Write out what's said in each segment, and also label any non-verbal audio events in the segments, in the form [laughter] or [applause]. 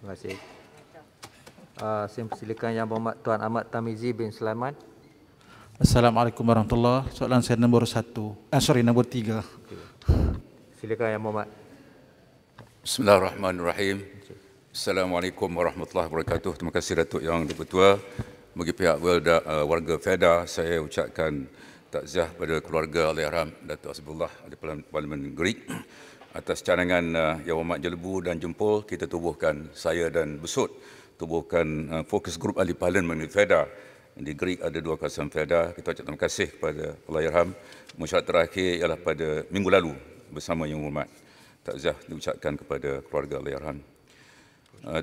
Terima kasih. Uh, saya persilakan Yang Berhormat Tuan Ahmad Tamizi bin Sulaiman. Assalamualaikum warahmatullahi Soalan saya nombor satu. Eh, sorry, nombor tiga. Okay. Silakan Yang Berhormat. Bismillahirrahmanirrahim. Assalamualaikum warahmatullahi wabarakatuh. Terima kasih Datuk Yang Dipertua. Bagi pihak Welda, uh, warga FEDA, saya ucapkan takziah pada keluarga Alayhram Datuk Azibullah di Parlimen Greek atas cadangan uh, Yang Hormat Jelebu dan Jempol kita tubuhkan saya dan Besut tubuhkan uh, fokus grup ahli parlimen mengenai FEDA di Greek ada dua kawasan FEDA kita ucapkan terima kasih kepada Allahyarham mesyuarat terakhir ialah pada minggu lalu bersama Yang Hormat takziah diucapkan kepada keluarga Allahyarham uh,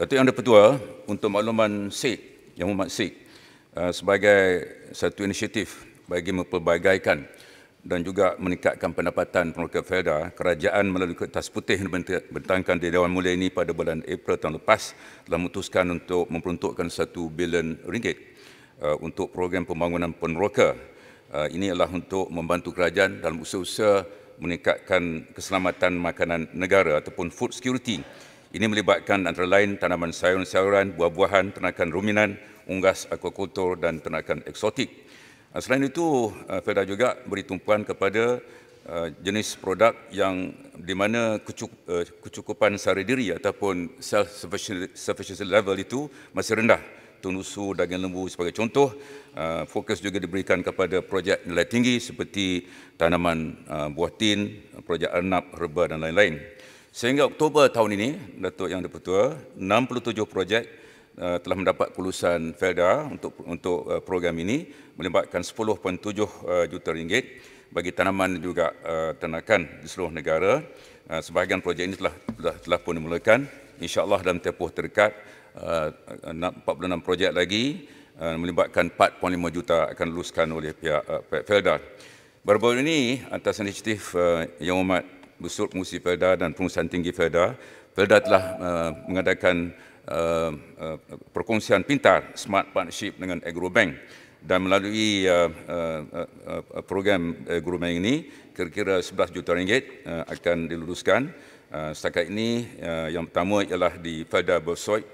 Datuk Yang Dipertua untuk makluman SIG Yang Hormat SIG uh, sebagai satu inisiatif bagi memperbagaikan dan juga meningkatkan pendapatan pemerintah felda kerajaan melalui kertas putih yang bentangkan di Dewan Mulia ini pada bulan April tahun lepas telah memutuskan untuk memperuntukkan satu bilion ringgit uh, untuk program pembangunan peneroka. Uh, ini adalah untuk membantu kerajaan dalam usaha-usaha meningkatkan keselamatan makanan negara ataupun food security. Ini melibatkan antara lain tanaman sayur-sayuran, buah-buahan, ternakan ruminan, unggas akuakultur dan ternakan eksotik. Ah, selain itu, ah, Fedah juga beri tumpuan kepada ah, jenis produk yang di mana kecukupan sehari diri ataupun self-sufficiency level itu masih rendah. Tunusu, daging lembu sebagai contoh. Fokus juga diberikan kepada projek nilai tinggi seperti tanaman buah tin, projek arnab, herba dan lain-lain. Sehingga Oktober tahun ini, Datuk Yang Dipertua, 67 projek Eh, telah mendapat kelulusan FELDA untuk untuk eh, program ini melibatkan 10.7 eh, juta ringgit bagi tanaman dan juga ternakan di seluruh negara. Sebahagian projek ini telah telah, telah pun dimulakan. InsyaAllah dalam tempoh terdekat 46 projek lagi melibatkan 4.5 juta akan luluskan oleh pihak, pihak FELDA. Baru-baru ini atas inisiatif Yang Umat Besut Pengurusi FELDA dan Pengurusan Tinggi FELDA, FELDA telah mengadakan Eh, eh, perkongsian pintar smart partnership dengan Agrobank dan melalui eh, program Agrobank ini kira-kira 11 juta ringgit akan diluluskan setakat ini yang pertama ialah di Felda Bersoit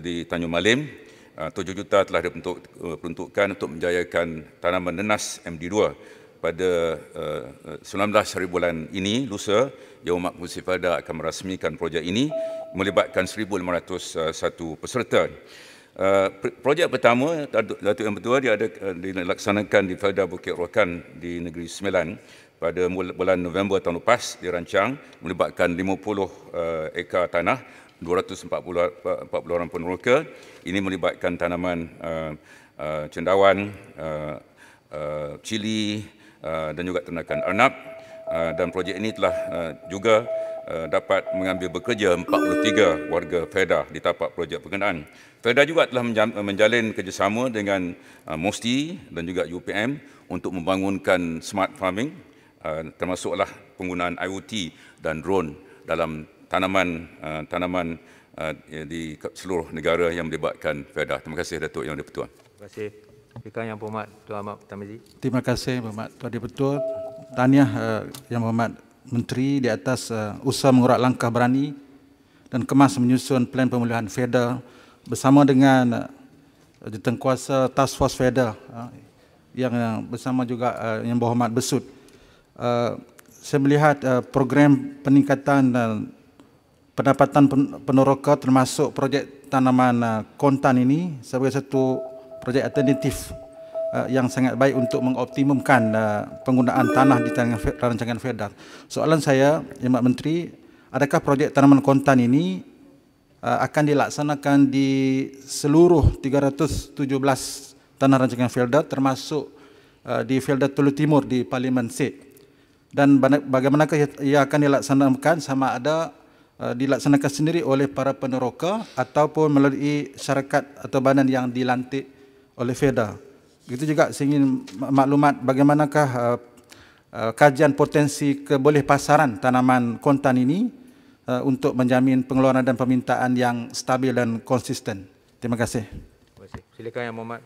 di Tanjung Malim 7 juta telah diperuntukkan untuk menjayakan tanaman nenas MD2 pada 19 hari bulan ini lusa Yang Umat Musifada akan merasmikan projek ini melibatkan 1,501 uh, peserta. Uh, projek pertama, Datuk yang Pertua, dia ada uh, dilaksanakan di Felda Bukit Rokan di Negeri Sembilan pada bulan November tahun lepas dirancang melibatkan 50 ekar tanah, 240 orang peneroka. Ini melibatkan tanaman cendawan, cili dan juga ternakan arnab dan projek ini telah juga Eh, dapat mengambil bekerja 43 warga FEDA di tapak projek perkenaan. FEDA juga telah eh, menjalin kerjasama dengan eh, MOSTI dan juga UPM untuk membangunkan smart farming termasuklah penggunaan IoT dan drone dalam tanaman tanaman di seluruh negara yang melibatkan FEDA. Terima kasih Datuk Yang Dipertua. Terima kasih. Pekan Yang Berhormat Tuan Ahmad Tamizi. Terima kasih Yang Berhormat Tuan Dipertua. Tahniah Yang Berhormat menteri di atas uh, usaha mengurat langkah berani dan kemas menyusun plan pemulihan FEDA bersama dengan uh, eh, jentengkuasa task force FEDA uh, yang uh, bersama juga uh, yang berhormat Besut. Uh, saya melihat uh, program peningkatan uh, pendapatan peneroka termasuk projek tanaman uh, kontan ini sebagai satu projek alternatif Eh, yang sangat baik untuk mengoptimumkan eh, penggunaan tanah di tangan rancangan Fedat. Soalan saya, Imat Menteri, adakah projek tanaman kontan ini eh, akan dilaksanakan di seluruh 317 tanah rancangan Fedat termasuk di Fedat Tulu Timur di Parlimen Sik? Dan bagaimana ia akan dilaksanakan sama ada dilaksanakan sendiri oleh para peneroka ataupun melalui syarikat atau badan yang dilantik oleh Fedat? Itu juga ingin maklumat bagaimanakah uh, uh, kajian potensi keboleh pasaran tanaman kontan ini uh, untuk menjamin pengeluaran dan permintaan yang stabil dan konsisten. Terima kasih. Terima Silakan Yang Mohd.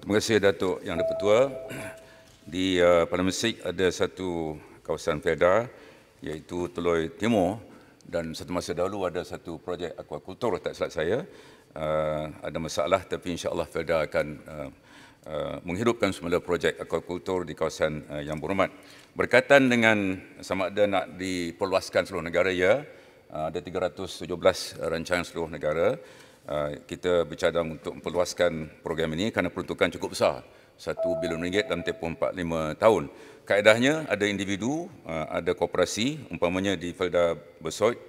Terima kasih Datuk Yang Dipertua. [clears throat] Di Padang Mesik ada satu kawasan felda, iaitu Teloi Timur dan satu masa dahulu ada satu projek akuakultur tak silap saya. Ada masalah tapi insya-Allah felda akan Eh, menghidupkan semula projek akuakultur di kawasan uh, yang berhormat. Berkaitan dengan sama ada nak diperluaskan seluruh negara, ya, eh, ada 317 rancangan seluruh negara. Kita bercadang untuk memperluaskan program ini kerana peruntukan cukup besar, satu bilion ringgit dalam tempoh 4-5 tahun. Kaedahnya ada individu, ada koperasi. umpamanya di Felda Besoid.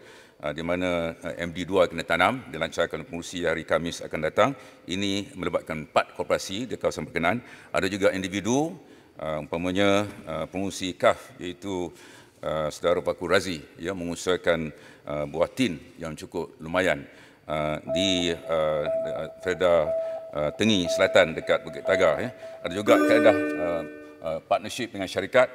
Ah, di mana ah, MD2 kena tanam dilancarkan pengurusi hari Kamis akan datang ini melibatkan empat korporasi di kawasan berkenan ada juga individu ah, umpamanya pengurusi CAF iaitu saudara Paku Razi yang mengusahakan buah tin yang cukup lumayan di Feda Tengi Selatan dekat Bukit Tagar ya. ada juga kaedah partnership dengan syarikat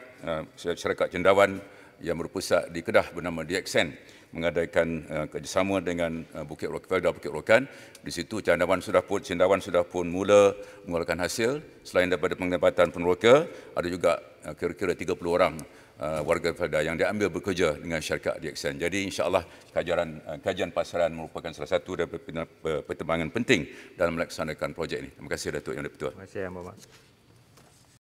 syarikat cendawan yang berpusat di Kedah bernama DXN mengadakan uh, kerjasama dengan uh, Bukit Rokan dan Bukit Rokan. Di situ cendawan sudah pun cendawan sudah pun mula mengeluarkan hasil selain daripada penglibatan peneroka ada juga kira uh, kira-kira 30 orang uh, warga Felda yang diambil bekerja dengan syarikat DXN. Jadi insyaAllah kajian, uh, kajian pasaran merupakan salah satu daripada pertimbangan penting dalam melaksanakan projek ini. Terima kasih Datuk Yang Dipertua. Terima kasih Yang Berhormat.